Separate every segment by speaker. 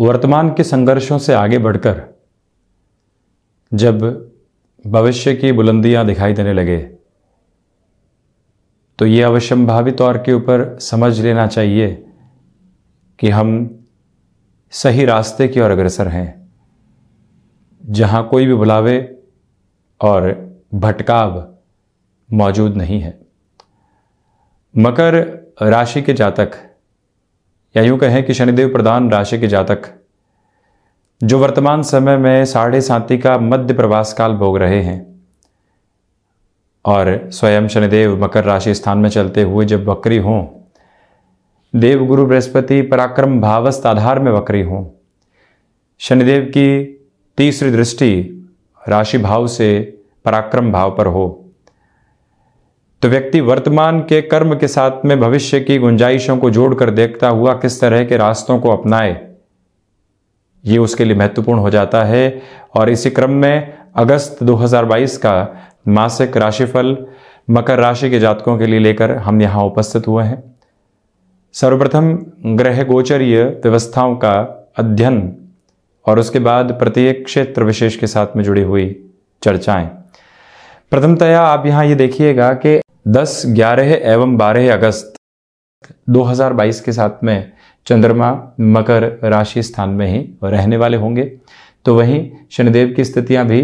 Speaker 1: वर्तमान के संघर्षों से आगे बढ़कर जब भविष्य की बुलंदियां दिखाई देने लगे तो ये अवश्यंभावी तौर के ऊपर समझ लेना चाहिए कि हम सही रास्ते की ओर अग्रसर हैं जहां कोई भी बुलावे और भटकाव मौजूद नहीं है मकर राशि के जातक या यूं कहें कि शनिदेव प्रधान राशि के जातक जो वर्तमान समय में साढ़े साती का मध्य प्रवास काल भोग रहे हैं और स्वयं शनिदेव मकर राशि स्थान में चलते हुए जब वक्री हों देवगुरु बृहस्पति पराक्रम भावस्त आधार में वक्री हों शनिदेव की तीसरी दृष्टि राशि भाव से पराक्रम भाव पर हो तो व्यक्ति वर्तमान के कर्म के साथ में भविष्य की गुंजाइशों को जोड़कर देखता हुआ किस तरह के रास्तों को अपनाए ये उसके लिए महत्वपूर्ण हो जाता है और इसी क्रम में अगस्त 2022 का मासिक राशिफल मकर राशि के जातकों के लिए लेकर हम यहाँ उपस्थित हुए हैं सर्वप्रथम ग्रह गोचरीय व्यवस्थाओं का अध्ययन और उसके बाद प्रत्येक क्षेत्र विशेष के साथ में जुड़ी हुई चर्चाएं प्रथमतया आप यहाँ ये देखिएगा कि दस ग्यारह एवं बारह अगस्त 2022 के साथ में चंद्रमा मकर राशि स्थान में ही रहने वाले होंगे तो वहीं शनिदेव की स्थितियां भी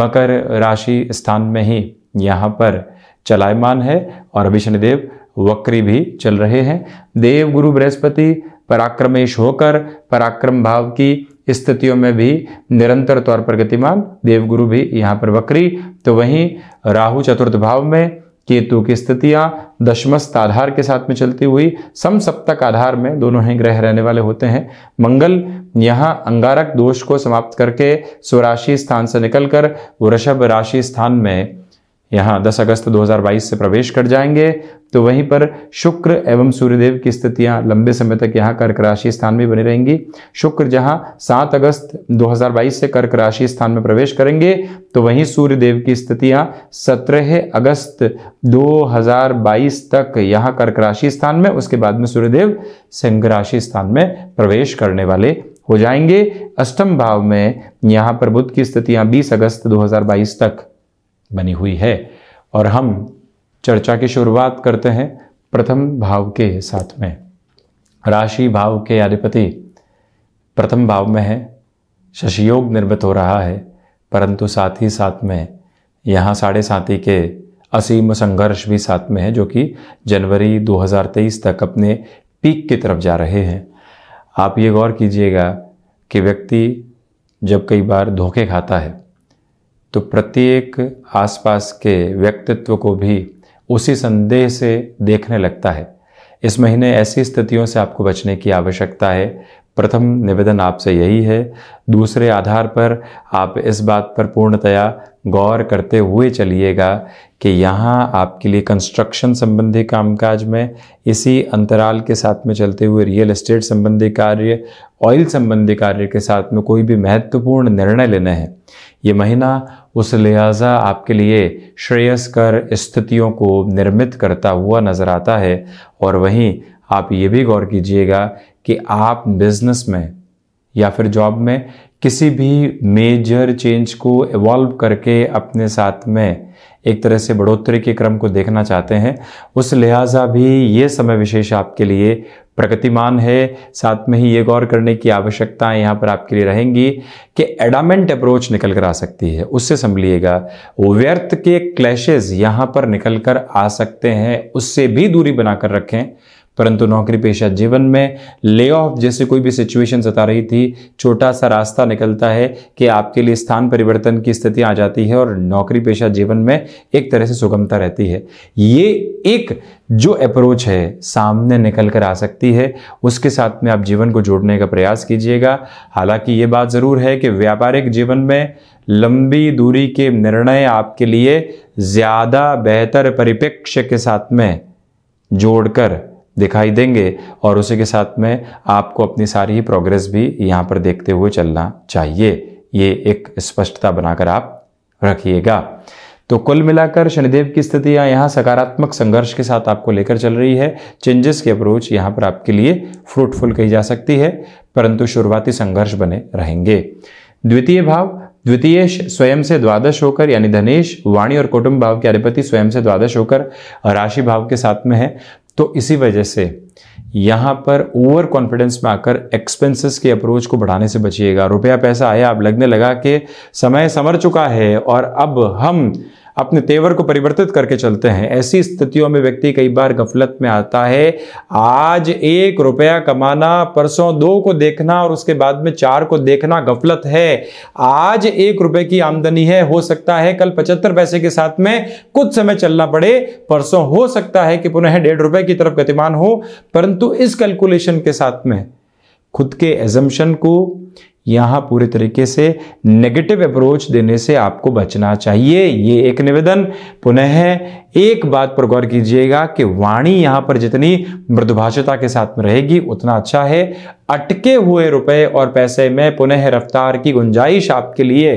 Speaker 1: मकर राशि स्थान में ही यहाँ पर चलायमान है और अभी शनिदेव वक्री भी चल रहे हैं देव गुरु बृहस्पति पराक्रमेश होकर पराक्रम भाव की स्थितियों में भी निरंतर तौर पर गतिमान देवगुरु भी यहाँ पर वक्री तो वहीं राहु चतुर्थ भाव में केतु की स्थितियां दशमस्त आधार के साथ में चलती हुई सम सप्तक आधार में दोनों ही ग्रह रहने वाले होते हैं मंगल यहाँ अंगारक दोष को समाप्त करके स्वराशि स्थान से निकलकर वृषभ राशि स्थान में यहाँ 10 अगस्त 2022 से प्रवेश कर जाएंगे तो वहीं पर शुक्र एवं सूर्यदेव की स्थितियाँ लंबे समय तक यहाँ कर्क राशि स्थान में बनी रहेंगी शुक्र जहां 7 अगस्त 2022 से कर्क राशि स्थान में प्रवेश करेंगे तो वहीं सूर्यदेव की स्थितियाँ 17 अगस्त 2022 तक यहाँ कर्क राशि स्थान में उसके बाद में सूर्यदेव सिंह राशि स्थान में प्रवेश करने वाले हो जाएंगे अष्टम भाव में यहाँ पर बुद्ध की स्थितियाँ बीस अगस्त दो तक बनी हुई है और हम चर्चा की शुरुआत करते हैं प्रथम भाव के साथ में राशि भाव के अधिपति प्रथम भाव में है शशियोग निर्मित हो रहा है परंतु साथ ही साथ में यहाँ साढ़े साथी के असीम संघर्ष भी साथ में है जो कि जनवरी 2023 तक अपने पीक की तरफ जा रहे हैं आप ये गौर कीजिएगा कि व्यक्ति जब कई बार धोखे खाता है तो प्रत्येक आसपास के व्यक्तित्व को भी उसी संदेह से देखने लगता है इस महीने ऐसी स्थितियों से आपको बचने की आवश्यकता है प्रथम निवेदन आपसे यही है दूसरे आधार पर आप इस बात पर पूर्णतया गौर करते हुए चलिएगा कि यहाँ आपके लिए कंस्ट्रक्शन संबंधी कामकाज में इसी अंतराल के साथ में चलते हुए रियल एस्टेट संबंधी कार्य ऑयल संबंधी कार्य के साथ में कोई भी महत्वपूर्ण निर्णय लेने हैं ये महीना उस लिहाजा आपके लिए श्रेयस्कर स्थितियों को निर्मित करता हुआ नज़र आता है और वहीं आप ये भी गौर कीजिएगा कि आप बिज़नेस में या फिर जॉब में किसी भी मेजर चेंज को इवॉल्व करके अपने साथ में एक तरह से बढ़ोतरी के क्रम को देखना चाहते हैं उस लिहाजा भी ये समय विशेष आपके लिए प्रगतिमान है साथ में ही ये गौर करने की आवश्यकता यहाँ पर आपके लिए रहेंगी कि एडामेंट अप्रोच निकल कर आ सकती है उससे संभलिएगा व्यर्थ के क्लैशेज यहाँ पर निकल कर आ सकते हैं उससे भी दूरी बनाकर रखें परंतु नौकरी पेशा जीवन में ले ऑफ जैसे कोई भी सिचुएशन सता रही थी छोटा सा रास्ता निकलता है कि आपके लिए स्थान परिवर्तन की स्थिति आ जाती है और नौकरी पेशा जीवन में एक तरह से सुगमता रहती है ये एक जो अप्रोच है सामने निकल कर आ सकती है उसके साथ में आप जीवन को जोड़ने का प्रयास कीजिएगा हालांकि ये बात ज़रूर है कि व्यापारिक जीवन में लंबी दूरी के निर्णय आपके लिए ज़्यादा बेहतर परिप्रेक्ष्य के साथ में जोड़कर दिखाई देंगे और उसी के साथ में आपको अपनी सारी ही प्रोग्रेस भी यहाँ पर देखते हुए चलना चाहिए ये एक स्पष्टता बनाकर आप रखिएगा तो कुल मिलाकर शनिदेव की स्थितियां यहाँ सकारात्मक संघर्ष के साथ आपको लेकर चल रही है चेंजेस की अप्रोच यहाँ पर आपके लिए फ्रूटफुल कही जा सकती है परंतु शुरुआती संघर्ष बने रहेंगे द्वितीय भाव द्वितीय स्वयं से द्वादश होकर यानी धनेश वाणी और कुटुंब भाव के अधिपति स्वयं से द्वादश होकर राशि भाव के साथ में है तो इसी वजह से यहां पर ओवर कॉन्फिडेंस में आकर एक्सपेंसेस के अप्रोच को बढ़ाने से बचिएगा रुपया पैसा आया अब लगने लगा कि समय समर चुका है और अब हम अपने तेवर को परिवर्तित करके चलते हैं ऐसी स्थितियों में व्यक्ति कई बार गफलत में आता है आज एक रुपया कमाना परसों दो को देखना और उसके बाद में चार को देखना गफलत है आज एक रुपये की आमदनी है हो सकता है कल पचहत्तर पैसे के साथ में कुछ समय चलना पड़े परसों हो सकता है कि पुनः डेढ़ रुपए की तरफ गतिमान हो परंतु इस कैलकुलेशन के साथ में खुद के एजम्पन को यहां पूरे तरीके से नेगेटिव अप्रोच देने से आपको बचना चाहिए ये एक निवेदन पुनः एक बात पर गौर कीजिएगा कि वाणी यहां पर जितनी मृदुभाषिता के साथ में रहेगी उतना अच्छा है अटके हुए रुपए और पैसे में पुनः रफ्तार की गुंजाइश आपके लिए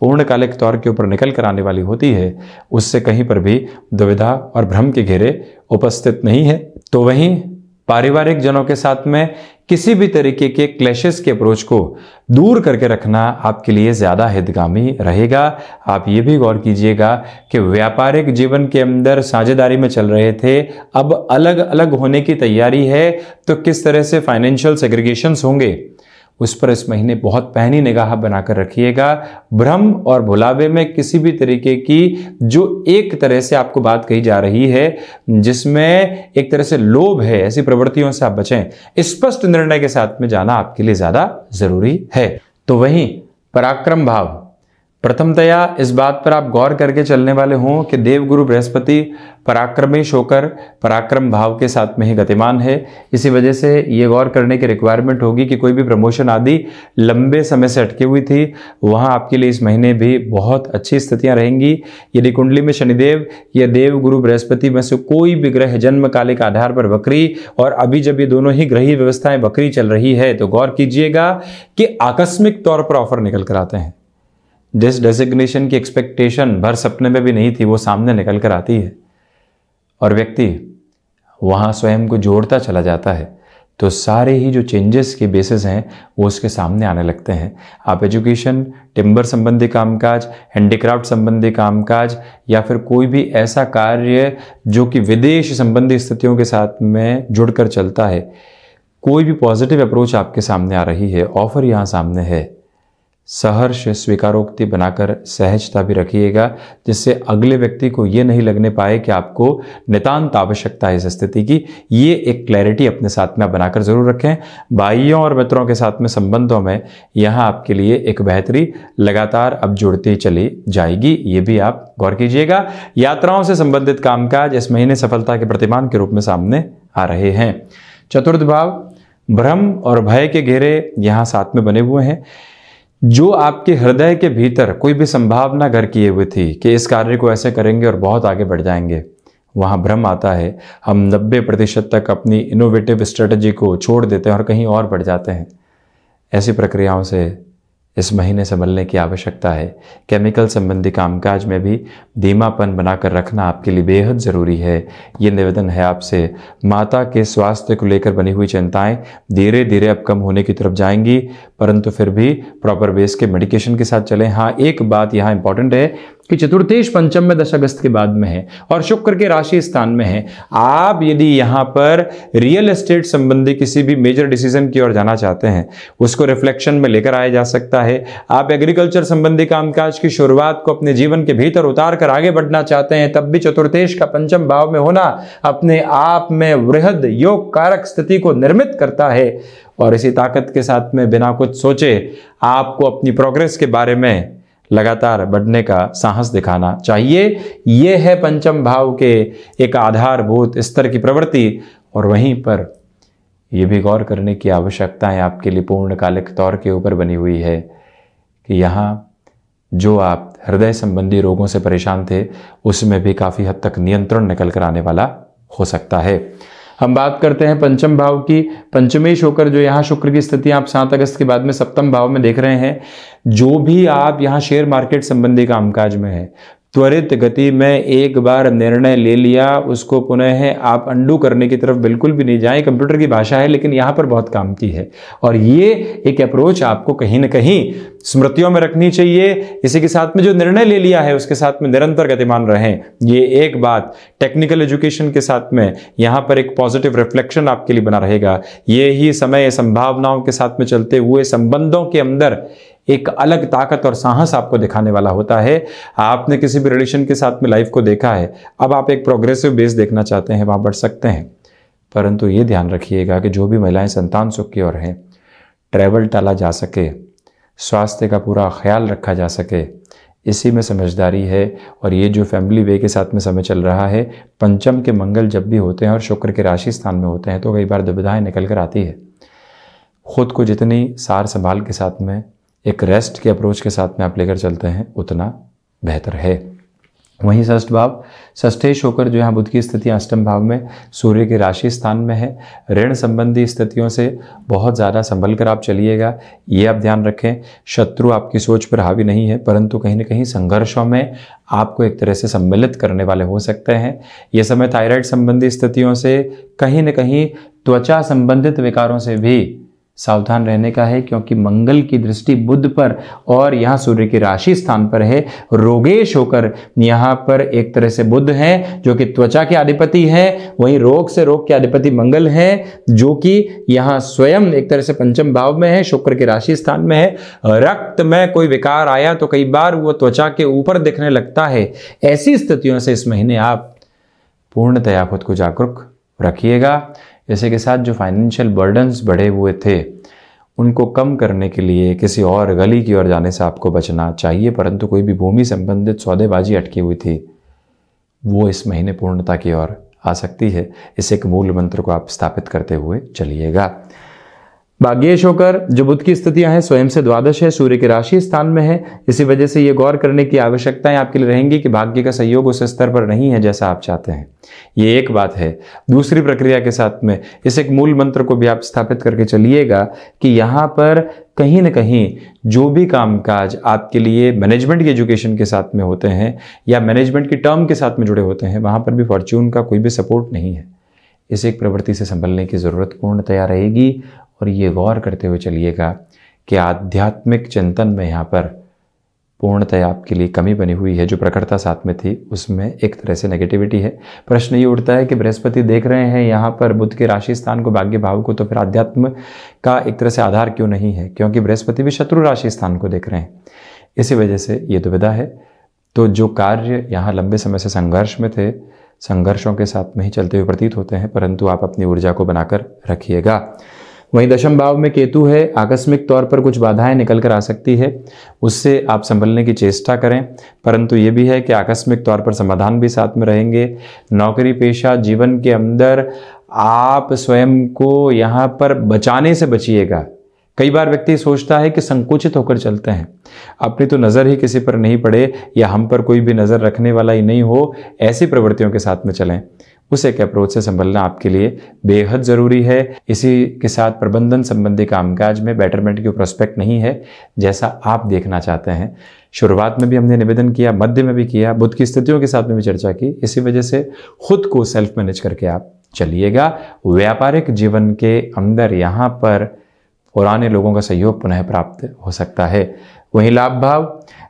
Speaker 1: पूर्णकालिक तौर के ऊपर निकल कर आने वाली होती है उससे कहीं पर भी दुविधा और भ्रम के घेरे उपस्थित नहीं है तो वहीं पारिवारिक जनों के साथ में किसी भी तरीके के क्लैशेस के अप्रोच को दूर करके रखना आपके लिए ज़्यादा हितगामी रहेगा आप ये भी गौर कीजिएगा कि व्यापारिक जीवन के अंदर साझेदारी में चल रहे थे अब अलग अलग होने की तैयारी है तो किस तरह से फाइनेंशियल सेग्रीगेशंस होंगे उस पर इस महीने बहुत पहनी निगाह बनाकर रखिएगा भ्रम और भुलावे में किसी भी तरीके की जो एक तरह से आपको बात कही जा रही है जिसमें एक तरह से लोभ है ऐसी प्रवृत्तियों से आप बचें स्पष्ट निर्णय के साथ में जाना आपके लिए ज़्यादा ज़रूरी है तो वहीं पराक्रम भाव प्रथमतया तो इस बात पर आप गौर करके चलने वाले हों कि देवगुरु बृहस्पति पराक्रमेश होकर पराक्रम भाव के साथ में ही गतिमान है इसी वजह से ये गौर करने की रिक्वायरमेंट होगी कि कोई भी प्रमोशन आदि लंबे समय से अटकी हुई थी वहाँ आपके लिए इस महीने भी बहुत अच्छी स्थितियाँ रहेंगी यदि कुंडली में शनिदेव या देव गुरु बृहस्पति में से कोई भी ग्रह जन्मकालिक आधार पर बकरी और अभी जब ये दोनों ही ग्रही व्यवस्थाएँ बकरी चल रही है तो गौर कीजिएगा कि आकस्मिक तौर पर ऑफर निकल कर आते हैं जिस डेजिग्नेशन की एक्सपेक्टेशन भर सपने में भी नहीं थी वो सामने निकल कर आती है और व्यक्ति वहाँ स्वयं को जोड़ता चला जाता है तो सारे ही जो चेंजेस के बेसिस हैं वो उसके सामने आने लगते हैं आप एजुकेशन टिम्बर संबंधी कामकाज हैंडीक्राफ्ट संबंधी कामकाज या फिर कोई भी ऐसा कार्य जो कि विदेश संबंधी स्थितियों के साथ में जुड़कर चलता है कोई भी पॉजिटिव अप्रोच आपके सामने आ रही है ऑफर यहाँ सामने है सहर्ष स्वीकारोक्ति बनाकर सहजता भी रखिएगा जिससे अगले व्यक्ति को ये नहीं लगने पाए कि आपको नितान्त आवश्यकता है इस स्थिति की ये एक क्लैरिटी अपने साथ में बनाकर जरूर रखें भाइयों और मित्रों के साथ में संबंधों में यहाँ आपके लिए एक बेहतरी लगातार अब जुड़ती चली जाएगी ये भी आप गौर कीजिएगा यात्राओं से संबंधित कामकाज इस महीने सफलता के प्रतिमान के रूप में सामने आ रहे हैं चतुर्थ भाव भ्रम और भय के घेरे यहाँ साथ में बने हुए हैं जो आपके हृदय के भीतर कोई भी संभावना घर किए हुए थी कि इस कार्य को ऐसे करेंगे और बहुत आगे बढ़ जाएंगे वहाँ भ्रम आता है हम 90 प्रतिशत तक अपनी इनोवेटिव स्ट्रेटजी को छोड़ देते हैं और कहीं और बढ़ जाते हैं ऐसी प्रक्रियाओं से इस महीने संभलने की आवश्यकता है केमिकल संबंधी कामकाज में भी धीमापन बनाकर रखना आपके लिए बेहद ज़रूरी है ये निवेदन है आपसे माता के स्वास्थ्य को लेकर बनी हुई चिंताएं धीरे धीरे अब कम होने की तरफ जाएंगी परंतु फिर भी प्रॉपर बेस के मेडिकेशन के साथ चलें हाँ एक बात यहाँ इंपॉर्टेंट है कि चतुर्थेश पंचम में दश अगस्त के बाद में है और शुक्र के राशि स्थान में है आप यदि यहाँ पर रियल एस्टेट संबंधी किसी भी मेजर डिसीजन की ओर जाना चाहते हैं उसको रिफ्लेक्शन में लेकर आया जा सकता है आप एग्रीकल्चर संबंधी कामकाज की शुरुआत को अपने जीवन के भीतर उतार कर आगे बढ़ना चाहते हैं तब भी चतुर्थेश का पंचम भाव में होना अपने आप में वृहद योग कारक स्थिति को निर्मित करता है और इसी ताकत के साथ में बिना कुछ सोचे आपको अपनी प्रोग्रेस के बारे में लगातार बढ़ने का साहस दिखाना चाहिए यह है पंचम भाव के एक आधारभूत स्तर की प्रवृत्ति और वहीं पर यह भी गौर करने की आवश्यकताएं आपके लिए पूर्णकालिक तौर के ऊपर बनी हुई है कि यहां जो आप हृदय संबंधी रोगों से परेशान थे उसमें भी काफ़ी हद तक नियंत्रण निकल कर आने वाला हो सकता है हम बात करते हैं पंचम भाव की पंचमेश होकर जो यहाँ शुक्र की स्थिति आप सात अगस्त के बाद में सप्तम भाव में देख रहे हैं जो भी आप यहाँ शेयर मार्केट संबंधी कामकाज में है त्वरित गति में एक बार निर्णय ले लिया उसको पुनः आप अंडू करने की तरफ बिल्कुल भी नहीं जाएं कंप्यूटर की भाषा है लेकिन यहाँ पर बहुत काम की है और ये एक अप्रोच आपको कहीं ना कहीं स्मृतियों में रखनी चाहिए इसी के साथ में जो निर्णय ले लिया है उसके साथ में निरंतर गतिमान रहें ये एक बात टेक्निकल एजुकेशन के साथ में यहाँ पर एक पॉजिटिव रिफ्लेक्शन आपके लिए बना रहेगा ये ही समय संभावनाओं के साथ में चलते हुए संबंधों के अंदर एक अलग ताकत और साहस आपको दिखाने वाला होता है आपने किसी भी रिलेशन के साथ में लाइफ को देखा है अब आप एक प्रोग्रेसिव बेस देखना चाहते हैं वहाँ बढ़ सकते हैं परंतु ये ध्यान रखिएगा कि जो भी महिलाएं संतान सुख की ओर हैं ट्रैवल टाला जा सके स्वास्थ्य का पूरा ख्याल रखा जा सके इसी में समझदारी है और ये जो फैमिली वे के साथ में समय चल रहा है पंचम के मंगल जब भी होते हैं और शुक्र के राशि स्थान में होते हैं तो कई बार दुविधाएं निकल कर आती है खुद को जितनी सार संभाल के साथ में एक रेस्ट के अप्रोच के साथ में आप लेकर चलते हैं उतना बेहतर है वहीं षष्ठ भाव षष्ठेश होकर जो यहाँ बुद्ध की स्थिति अष्टम भाव में सूर्य के राशि स्थान में है ऋण संबंधी स्थितियों से बहुत ज़्यादा संभल कर आप चलिएगा ये आप ध्यान रखें शत्रु आपकी सोच पर हावी नहीं है परंतु कहीं ना कहीं संघर्षों में आपको एक तरह से सम्मिलित करने वाले हो सकते हैं ये समय थायराइड संबंधी स्थितियों से कहीं ना कहीं त्वचा संबंधित विकारों से भी सावधान रहने का है क्योंकि मंगल की दृष्टि बुद्ध पर और यहाँ सूर्य की राशि स्थान पर है रोगेश होकर यहाँ पर एक तरह से बुद्ध है जो कि त्वचा के अधिपति है वहीं रोग से रोग के अधिपति मंगल है जो कि यहाँ स्वयं एक तरह से पंचम भाव में है शुक्र के राशि स्थान में है रक्त में कोई विकार आया तो कई बार वो त्वचा के ऊपर दिखने लगता है ऐसी स्थितियों से इस महीने आप पूर्णतया खुद को जागरूक रखिएगा इसी के साथ जो फाइनेंशियल बर्डन्स बढ़े हुए थे उनको कम करने के लिए किसी और गली की ओर जाने से आपको बचना चाहिए परंतु कोई भी भूमि संबंधित सौदेबाजी अटकी हुई थी वो इस महीने पूर्णता की ओर आ सकती है इस एक मूल मंत्र को आप स्थापित करते हुए चलिएगा भाग्यश होकर जो बुद्ध की स्थितियां हैं स्वयं से द्वादश है सूर्य के राशि स्थान में है इसी वजह से ये गौर करने की आवश्यकताएं आपके लिए रहेंगी कि भाग्य का सहयोग उस स्तर पर नहीं है जैसा आप चाहते हैं ये एक बात है दूसरी प्रक्रिया के साथ में इस एक मूल मंत्र को भी आप स्थापित करके चलिएगा कि यहाँ पर कहीं ना कहीं जो भी कामकाज आपके लिए मैनेजमेंट की एजुकेशन के साथ में होते हैं या मैनेजमेंट की टर्म के साथ में जुड़े होते हैं वहाँ पर भी फॉर्च्यून का कोई भी सपोर्ट नहीं है इस एक प्रवृत्ति से संभलने की ज़रूरत पूर्णतया रहेगी और ये गौर करते हुए चलिएगा कि आध्यात्मिक चिंतन में यहाँ पर पूर्णतः आपके लिए कमी बनी हुई है जो प्रखरता साथ में थी उसमें एक तरह से नेगेटिविटी है प्रश्न ये उठता है कि बृहस्पति देख रहे हैं यहाँ पर बुद्ध के राशि स्थान को भाग्य भाव को तो फिर आध्यात्म का एक तरह से आधार क्यों नहीं है क्योंकि बृहस्पति भी शत्रु राशि स्थान को देख रहे हैं इसी वजह से ये दुविधा है तो जो कार्य यहाँ लंबे समय से संघर्ष में थे संघर्षों के साथ में ही चलते हुए प्रतीत होते हैं परंतु आप अपनी ऊर्जा को बनाकर रखिएगा वहीं दशम भाव में केतु है आकस्मिक तौर पर कुछ बाधाएं निकल कर आ सकती है उससे आप संभलने की चेष्टा करें परंतु ये भी है कि आकस्मिक तौर पर समाधान भी साथ में रहेंगे नौकरी पेशा जीवन के अंदर आप स्वयं को यहाँ पर बचाने से बचिएगा कई बार व्यक्ति सोचता है कि संकुचित होकर चलते हैं अपनी तो नज़र ही किसी पर नहीं पड़े या हम पर कोई भी नज़र रखने वाला ही नहीं हो ऐसी प्रवृत्तियों के साथ में चलें उस एक अप्रोच से संभलना आपके लिए बेहद ज़रूरी है इसी के साथ प्रबंधन संबंधी कामकाज में बेटरमेंट की प्रोस्पेक्ट नहीं है जैसा आप देखना चाहते हैं शुरुआत में भी हमने निवेदन किया मध्य में भी किया बुद्ध की स्थितियों के साथ में भी चर्चा की इसी वजह से खुद को सेल्फ मैनेज करके आप चलिएगा व्यापारिक जीवन के अंदर यहाँ पर पुराने लोगों का सहयोग पुनः प्राप्त हो सकता है वहीं लाभ भाव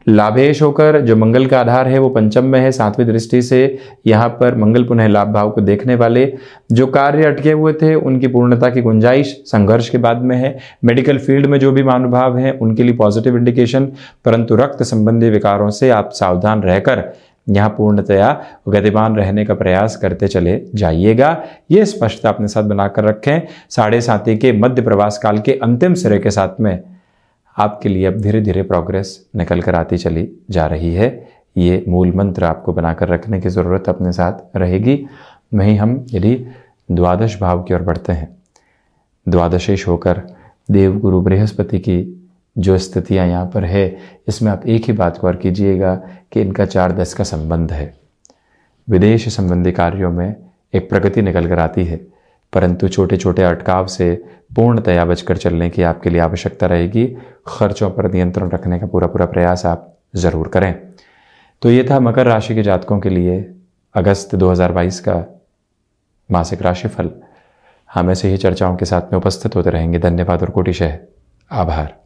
Speaker 1: लाभेश होकर जो मंगल का आधार है वो पंचम में है सातवीं दृष्टि से यहाँ पर मंगल पुनः लाभ भाव को देखने वाले जो कार्य अटके हुए थे उनकी पूर्णता की गुंजाइश संघर्ष के बाद में है मेडिकल फील्ड में जो भी मानुभाव हैं उनके लिए पॉजिटिव इंडिकेशन परंतु रक्त संबंधी विकारों से आप सावधान रहकर यहाँ पूर्णतया गतिमान रहने का प्रयास करते चले जाइएगा ये स्पष्टता अपने साथ बनाकर रखें साढ़े साथी के मध्य प्रवास काल के अंतिम सिरे के साथ में आपके लिए अब धीरे धीरे प्रोग्रेस निकल कर आती चली जा रही है ये मूल मंत्र आपको बनाकर रखने की ज़रूरत अपने साथ रहेगी वहीं हम यदि द्वादश भाव की ओर बढ़ते हैं द्वादशेश होकर देव गुरु बृहस्पति की जो स्थितियाँ यहाँ पर है इसमें आप एक ही बात गौर कीजिएगा कि इनका चार दस का संबंध है विदेश संबंधी कार्यों में एक प्रगति निकल कर आती है परंतु छोटे छोटे अटकाव से पूर्णतया बचकर चलने की आपके लिए आवश्यकता रहेगी खर्चों पर नियंत्रण रखने का पूरा पूरा प्रयास आप ज़रूर करें तो ये था मकर राशि के जातकों के लिए अगस्त 2022 का मासिक राशिफल हम ऐसे ही चर्चाओं के साथ में उपस्थित होते रहेंगे धन्यवाद और कोटिशह आभार